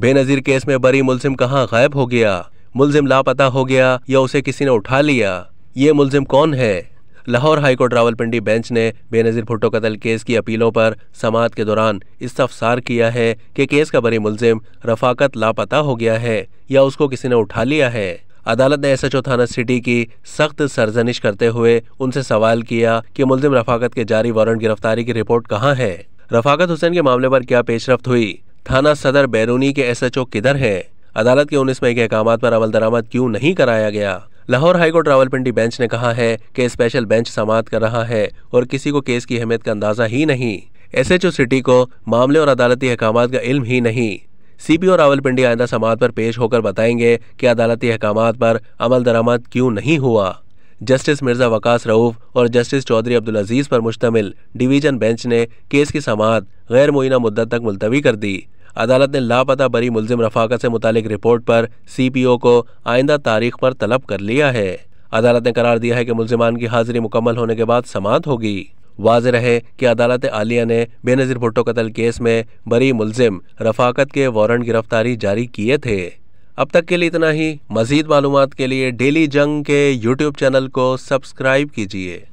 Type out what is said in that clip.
Benazir case में बरी मुलजिम कहाँ गायब हो गया मुलजिम लापता हो गया या उसे किसी ने उठा लिया ये मुलजिम कौन है लाहौर हाईकोर्ट रावलपिंडी बेंच ने बेनजीर भुट्टो कतल केस की अपीलों पर समात के दौरान इस्तफसार किया है कि केस का बरी मुलजिम रफाकत लापता हो गया है या उसको किसी ने उठा लिया है अदालत ने एसएचओ थाना सिटी की सख्त सरजनिश करते हुए उनसे सवाल किया कि मुलजिम रफाकत के जारी वारंट गिरफ्तारी की रिपोर्ट कहाँ है रफाकत हुसैन के मामले पर क्या पेशरफ हुई थाना सदर बैरूनी के एसएचओ किधर हैं अदालत के उन्नीस मई के अहकाम पर अमल दरामद क्यों नहीं कराया गया लाहौर हाईकोर्ट रावलपिंडी बेंच ने कहा है कि स्पेशल बेंच समाप्त कर रहा है और किसी को केस की अहमियत का अंदाजा ही नहीं ओ सिटी को मामले और अदालती अहकाम का इल्म ही नहीं सीपीओ रावलपिंडी आइंदा समात पर पेश होकर बताएंगे कि अदालती अहकाम पर अमल दरामद क्यों नहीं हुआ जस्टिस मिर्जा वकास रऊफ और जस्टिस चौधरी अब्दुल अजीज़ पर मुश्तमिल डिवीजन बेंच ने केस की समात गैर मुइना मुद्दत तक मुलतवी कर दी अदालत ने लापता बरी मुलजिम रफाका से मुतालिक रिपोर्ट पर सीपीओ को आइंदा तारीख पर तलब कर लिया है अदालत ने करार दिया है कि मुलजमान की हाजिरी मुकम्मल होने के बाद समात होगी वाज रहे कि अदालत आलिया ने बेनज़ीर भुट्टो कतल केस में बरी मुलजिम रफाकत के वारंट गिरफ्तारी जारी किए थे अब तक के लिए इतना ही मजीद मालूम के लिए डेली जंग के यूट्यूब चैनल को सब्सक्राइब कीजिए